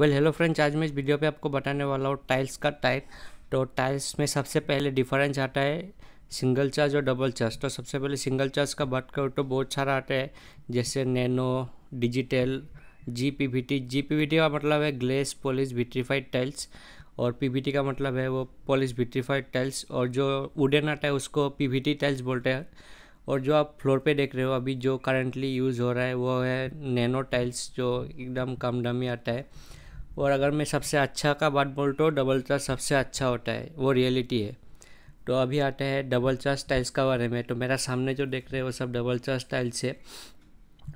well hello friends आज मैं इस वीडियो पे आपको बताने वाला हूँ टाइल्स का टाइप तो टाइल्स में सबसे पहले डिफरेंस आता है सिंगल चार्ज और डबल चार्ज तो सबसे पहले सिंगल चार्ज का बात करो तो बहुत सारा आता है जैसे nano digital G P V T G P V T का मतलब है ग्लेस पॉलिश विट्रीफाइड टाइल्स और टी का मतलब है वो पॉलिश विट्रीफाइड टाइल्स और जो वुडन आता है उसको टी टाइल्स बोलते हैं और जो आप फ्लोर पे देख रहे हो अभी जो करंटली यूज़ हो रहा है वो है नैनो टाइल्स जो एकदम कम दाम में आता है और अगर मैं सबसे अच्छा का बात बोल तो डबल चार्ज सबसे अच्छा होता है वो रियलिटी है तो अभी आता है डबल चार्ज स्टाइल्स का बारे में तो मेरा सामने जो देख रहे हैं वो सब डबल चार्ज स्टाइल्स है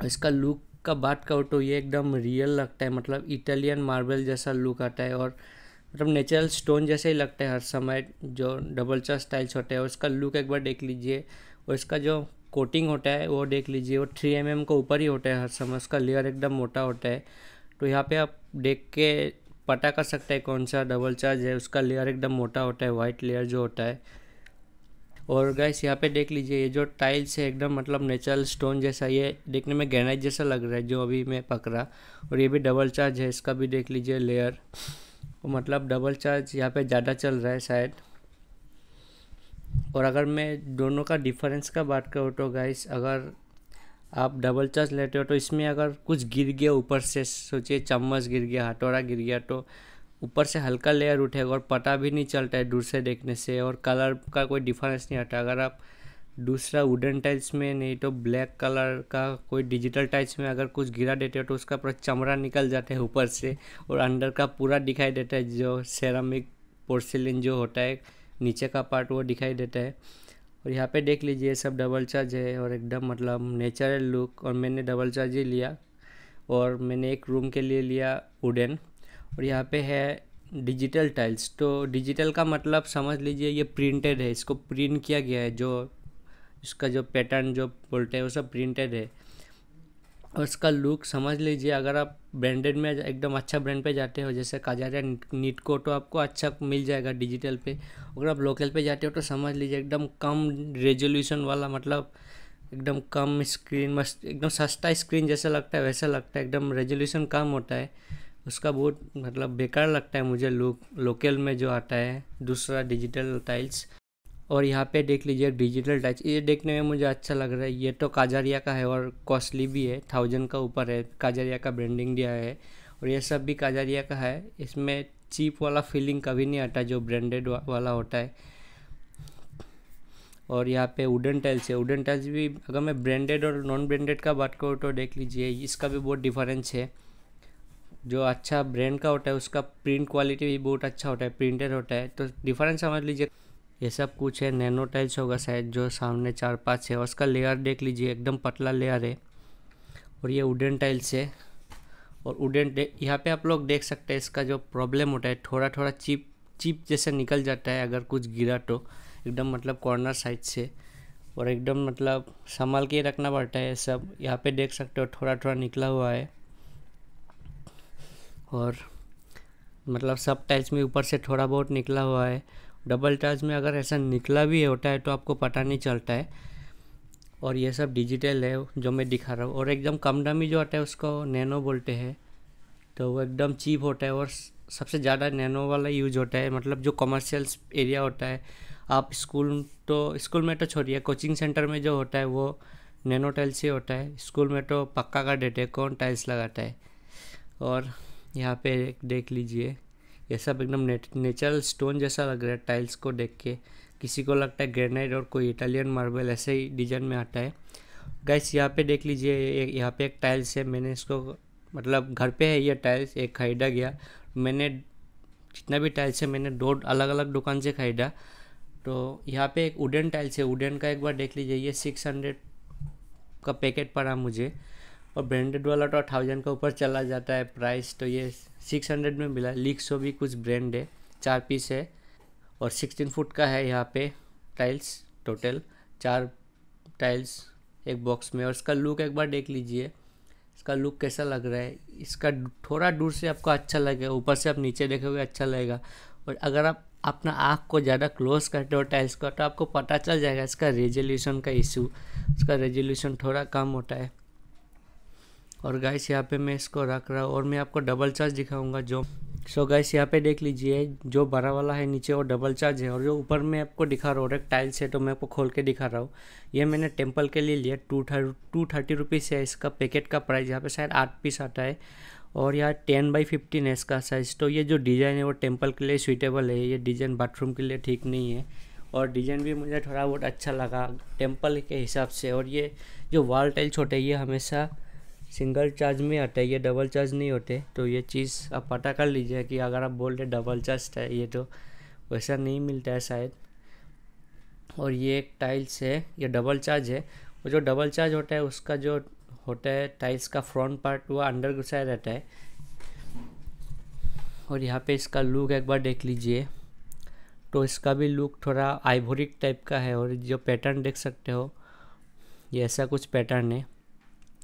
इसका लुक का बात करो तो ये एकदम रियल लगता है मतलब इटालियन मार्बल जैसा लुक आता है और मतलब नेचुरल स्टोन जैसे ही लगता है हर समय जो डबल चार्ज स्टाइल्स होते हैं उसका लुक एक बार देख लीजिए और इसका जो कोटिंग होता है वो देख लीजिए वो थ्री एम mm को ऊपर ही होता है हर समय उसका लेयर एकदम मोटा होता है तो यहाँ पे आप देख के पता कर सकते हैं कौन सा डबल चार्ज है उसका लेयर एकदम मोटा होता है वाइट लेयर जो होता है और गैस यहाँ पे देख लीजिए ये जो टाइल्स है एकदम मतलब नेचुरल स्टोन जैसा ये देखने में ग्रेनाइट जैसा लग रहा है जो अभी मैं पकड़ा और ये भी डबल चार्ज है इसका भी देख लीजिए लेयर मतलब डबल चार्ज यहाँ पे ज़्यादा चल रहा है शायद और अगर मैं दोनों का डिफरेंस का बात करूँ तो गाइस अगर आप डबल चार्ज लेते हो तो इसमें अगर कुछ गिर गया ऊपर से सोचिए चम्मच गिर गया हटोरा गिर गया तो ऊपर से हल्का लेयर उठेगा और पता भी नहीं चलता है दूर से देखने से और कलर का कोई डिफरेंस नहीं आता अगर आप दूसरा वुडन टाइल्स में नहीं तो ब्लैक कलर का कोई डिजिटल टाइल्स में अगर कुछ गिरा देते हो तो उसका पूरा चमड़ा निकल जाता है ऊपर से और अंदर का पूरा दिखाई देता है जो सेरामिक पोर्सिलिन जो होता है नीचे का पार्ट वो दिखाई देता है और यहाँ पे देख लीजिए सब डबल चार्ज है और एकदम मतलब नेचुरल लुक और मैंने डबल चार्ज ही लिया और मैंने एक रूम के लिए लिया वुडन और यहाँ पे है डिजिटल टाइल्स तो डिजिटल का मतलब समझ लीजिए ये प्रिंटेड है इसको प्रिंट किया गया है जो इसका जो पैटर्न जो बोलते हैं वो सब प्रिंटेड है और उसका लुक समझ लीजिए अगर आप ब्रांडेड में एकदम अच्छा ब्रांड पे जाते हो जैसे काजारिया नीटको तो आपको अच्छा मिल जाएगा डिजिटल पे अगर आप लोकल पे जाते हो तो समझ लीजिए एकदम कम रेजोल्यूशन वाला मतलब एकदम कम स्क्रीन मस्त एकदम सस्ता स्क्रीन जैसा लगता है वैसा लगता है एकदम रेजोल्यूशन कम होता है उसका बहुत मतलब बेकार लगता है मुझे लुक लोकल में जो आता है दूसरा डिजिटल टाइल्स और यहाँ पे देख लीजिए डिजिटल टच ये देखने में मुझे अच्छा लग रहा है ये तो काजारिया का है और कॉस्टली भी है थाउजेंड का ऊपर है काजारिया का ब्रांडिंग दिया है और ये सब भी काजारिया का है इसमें चीप वाला फीलिंग कभी नहीं आता जो ब्रांडेड वाला होता है और यहाँ पे वुडन टाइल्स है वुडन टाइल्स भी अगर मैं ब्रांडेड और नॉन ब्रांडेड का बात करूँ तो देख लीजिए इसका भी बहुत डिफरेंस है जो अच्छा ब्रांड का होता है उसका प्रिंट क्वालिटी भी बहुत अच्छा होता है प्रिंटेड होता है तो डिफरेंस समझ लीजिए ये सब कुछ है नैनो टाइल्स होगा शायद जो सामने चार पाँच है उसका लेयर देख लीजिए एकदम पतला लेयर है और ये वुडन टाइल्स है और वुडन यहाँ पे आप लोग देख सकते हैं इसका जो प्रॉब्लम होता है थोड़ा थोड़ा चिप चिप जैसे निकल जाता है अगर कुछ गिरा तो एकदम मतलब कॉर्नर साइड से और एकदम मतलब संभाल के रखना पड़ता है सब यहाँ पर देख सकते हो थोड़ा थोड़ा निकला हुआ है और मतलब सब टाइल्स में ऊपर से थोड़ा बहुत निकला हुआ है डबल टाच में अगर ऐसा निकला भी होता है तो आपको पता नहीं चलता है और ये सब डिजिटल है जो मैं दिखा रहा हूँ और एकदम कम दामी जो आता है उसको नैनो बोलते हैं तो वो एकदम चीप होता है और सबसे ज़्यादा नैनो वाला यूज होता है मतलब जो कमर्शियल एरिया होता है आप स्कूल तो स्कूल में तो छोड़िए कोचिंग सेंटर में जो होता है वो नैनो टाइल्स ही होता है स्कूल में तो पक्का का डेटे कौन टाइल्स लगाता है और यहाँ पे देख लीजिए ये सब एकदम नेचुरल स्टोन जैसा लग रहा है टाइल्स को देख के किसी को लगता है ग्रेनाइट और कोई इटालियन मार्बल ऐसे ही डिजाइन में आता है गैस यहाँ पे देख लीजिए यहाँ पे एक टाइल्स है मैंने इसको मतलब घर पे है ये टाइल्स एक खरीदा गया मैंने जितना भी टाइल्स है मैंने दो अलग अलग दुकान से खरीदा तो यहाँ पे एक वुडन टाइल्स है वुडन का एक बार देख लीजिए ये सिक्स हंड्रेड का पैकेट पड़ा मुझे और ब्रांडेड वाला तो थाउजेंड का ऊपर चला जाता है प्राइस तो ये सिक्स हंड्रेड में मिला लिक्सो भी कुछ ब्रांड है चार पीस है और सिक्सटीन फुट का है यहाँ पे टाइल्स टोटल चार टाइल्स एक बॉक्स में और इसका लुक एक बार देख लीजिए इसका लुक कैसा लग रहा है इसका थोड़ा दूर से आपको अच्छा लगेगा ऊपर से आप नीचे देखोगे अच्छा लगेगा और अगर आप अपना आँख को ज़्यादा क्लोज करते हो टाइल्स को तो आपको पता चल जाएगा इसका रेजोल्यूशन का इशू उसका रेजोल्यूशन थोड़ा कम होता है और गाइस यहाँ पे मैं इसको रख रहा हूँ और मैं आपको डबल चार्ज दिखाऊंगा जो सो so गाइस यहाँ पे देख लीजिए जो बड़ा वाला है नीचे वो डबल चार्ज है और जो ऊपर मैं आपको दिखा रहा हूँ एक टाइल्स है तो मैं आपको खोल के दिखा रहा हूँ ये मैंने टेम्पल के लिए लिया two thirty two thirty rupees है इसका पैकेट का प्राइस यहाँ पे शायद आठ पीस आता है और यहाँ टेन बाई फिफ्टीन है इसका साइज़ तो ये जो डिज़ाइन है वो टेम्पल के लिए सूटेबल है ये डिज़ाइन बाथरूम के लिए ठीक नहीं है और डिज़ाइन भी मुझे थोड़ा बहुत अच्छा लगा टेम्पल के हिसाब से और ये जो वॉल टाइल छोटे ये हमेशा सिंगल चार्ज में आता है ये डबल चार्ज नहीं होते तो ये चीज़ आप पता कर लीजिए कि अगर आप बोल रहे डबल चार्ज है ये तो वैसा नहीं मिलता है शायद और ये एक टाइल्स है ये डबल चार्ज है वो जो डबल चार्ज होता है उसका जो होता है टाइल्स का फ्रंट पार्ट वो अंडर घुसा रहता है और यहाँ पे इसका लुक एक बार देख लीजिए तो इसका भी लुक थोड़ा आइवोरिक टाइप का है और जो पैटर्न देख सकते हो ये ऐसा कुछ पैटर्न है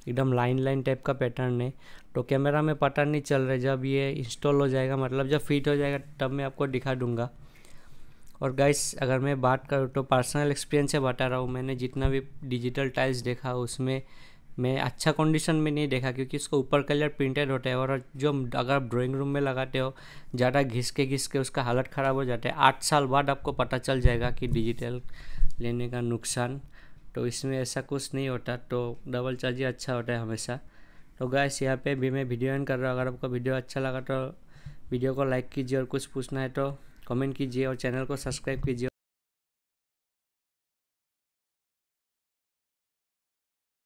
एकदम लाइन लाइन टाइप का पैटर्न है तो कैमरा में पता नहीं चल रहा जब ये इंस्टॉल हो जाएगा मतलब जब फिट हो जाएगा तब मैं आपको दिखा दूंगा और गाइस अगर मैं बात करूँ तो पर्सनल एक्सपीरियंस से बता रहा हूँ मैंने जितना भी डिजिटल टाइल्स देखा उसमें मैं अच्छा कंडीशन में नहीं देखा क्योंकि उसका ऊपर कलर प्रिंटेड होता है और जो अगर आप ड्राॅइंग रूम में लगाते हो ज़्यादा घिस के घिस के उसका हालत ख़राब हो जाता है आठ साल बाद आपको पता चल जाएगा कि डिजिटल लेने का नुकसान तो इसमें ऐसा कुछ नहीं होता तो डबल चार्जर अच्छा होता है हमेशा तो गैस यहाँ पे भी मैं वीडियो एंड कर रहा हूँ अगर आपको वीडियो अच्छा लगा तो वीडियो को लाइक कीजिए और कुछ पूछना है तो कमेंट कीजिए और चैनल को सब्सक्राइब कीजिए